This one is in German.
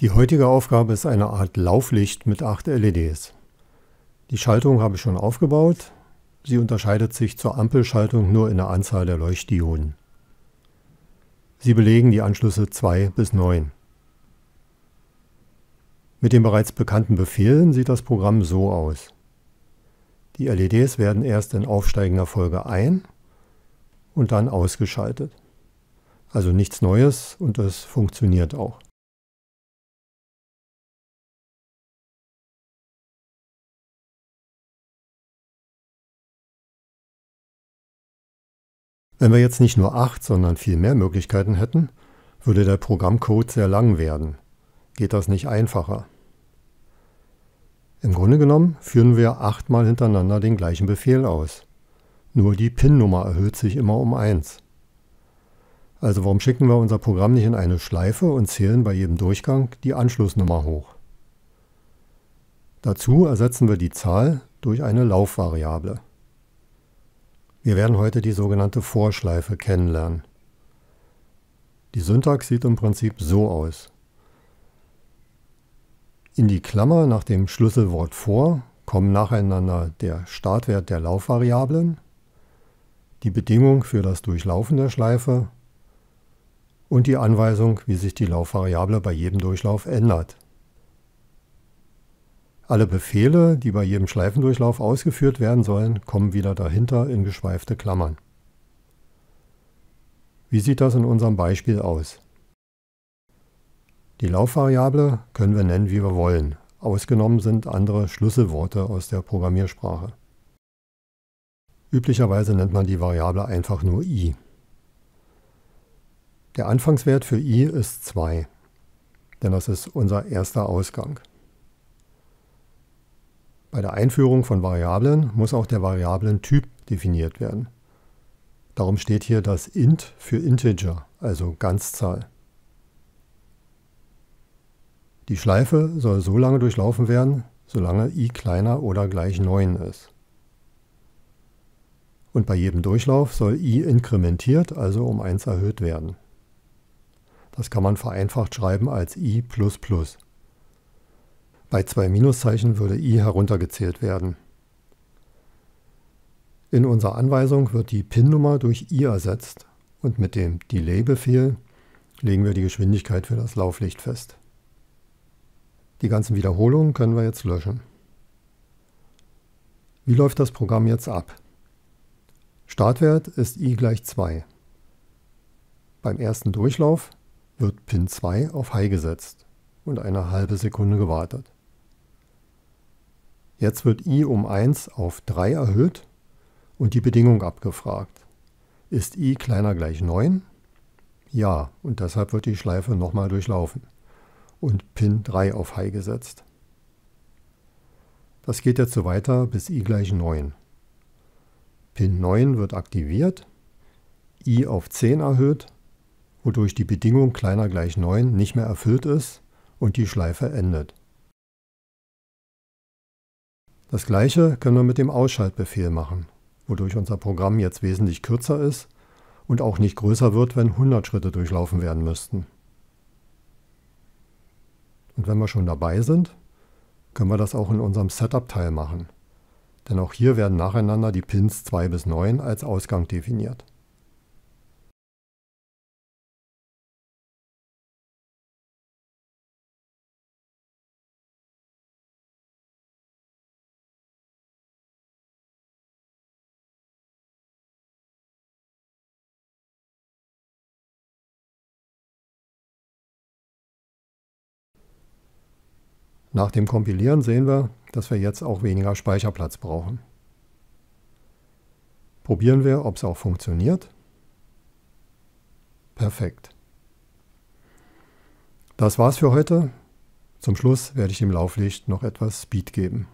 Die heutige Aufgabe ist eine Art Lauflicht mit acht LEDs. Die Schaltung habe ich schon aufgebaut. Sie unterscheidet sich zur Ampelschaltung nur in der Anzahl der Leuchtdioden. Sie belegen die Anschlüsse 2 bis 9. Mit den bereits bekannten Befehlen sieht das Programm so aus. Die LEDs werden erst in aufsteigender Folge ein- und dann ausgeschaltet. Also nichts Neues und es funktioniert auch. Wenn wir jetzt nicht nur acht, sondern viel mehr Möglichkeiten hätten, würde der Programmcode sehr lang werden. Geht das nicht einfacher? Im Grunde genommen führen wir achtmal hintereinander den gleichen Befehl aus. Nur die PIN-Nummer erhöht sich immer um 1. Also warum schicken wir unser Programm nicht in eine Schleife und zählen bei jedem Durchgang die Anschlussnummer hoch? Dazu ersetzen wir die Zahl durch eine Laufvariable. Wir werden heute die sogenannte Vorschleife kennenlernen. Die Syntax sieht im Prinzip so aus. In die Klammer nach dem Schlüsselwort vor kommen nacheinander der Startwert der Laufvariablen, die Bedingung für das Durchlaufen der Schleife und die Anweisung, wie sich die Laufvariable bei jedem Durchlauf ändert. Alle Befehle, die bei jedem Schleifendurchlauf ausgeführt werden sollen, kommen wieder dahinter in geschweifte Klammern. Wie sieht das in unserem Beispiel aus? Die Laufvariable können wir nennen, wie wir wollen. Ausgenommen sind andere Schlüsselworte aus der Programmiersprache. Üblicherweise nennt man die Variable einfach nur i. Der Anfangswert für i ist 2, denn das ist unser erster Ausgang. Bei der Einführung von Variablen muss auch der Variablentyp definiert werden. Darum steht hier das int für Integer, also Ganzzahl. Die Schleife soll so lange durchlaufen werden, solange i kleiner oder gleich 9 ist. Und bei jedem Durchlauf soll i inkrementiert, also um 1 erhöht werden. Das kann man vereinfacht schreiben als i++. Bei zwei Minuszeichen würde i heruntergezählt werden. In unserer Anweisung wird die PIN-Nummer durch i ersetzt und mit dem Delay-Befehl legen wir die Geschwindigkeit für das Lauflicht fest. Die ganzen Wiederholungen können wir jetzt löschen. Wie läuft das Programm jetzt ab? Startwert ist i gleich 2. Beim ersten Durchlauf wird Pin 2 auf High gesetzt und eine halbe Sekunde gewartet. Jetzt wird i um 1 auf 3 erhöht und die Bedingung abgefragt. Ist i kleiner gleich 9? Ja, und deshalb wird die Schleife nochmal durchlaufen und Pin 3 auf High gesetzt. Das geht jetzt so weiter bis i gleich 9. Pin 9 wird aktiviert, i auf 10 erhöht, wodurch die Bedingung kleiner gleich 9 nicht mehr erfüllt ist und die Schleife endet. Das gleiche können wir mit dem Ausschaltbefehl machen, wodurch unser Programm jetzt wesentlich kürzer ist und auch nicht größer wird, wenn 100 Schritte durchlaufen werden müssten. Und wenn wir schon dabei sind, können wir das auch in unserem Setup-Teil machen. Denn auch hier werden nacheinander die Pins 2 bis 9 als Ausgang definiert. Nach dem Kompilieren sehen wir, dass wir jetzt auch weniger Speicherplatz brauchen. Probieren wir, ob es auch funktioniert. Perfekt. Das war's für heute. Zum Schluss werde ich dem Lauflicht noch etwas Speed geben.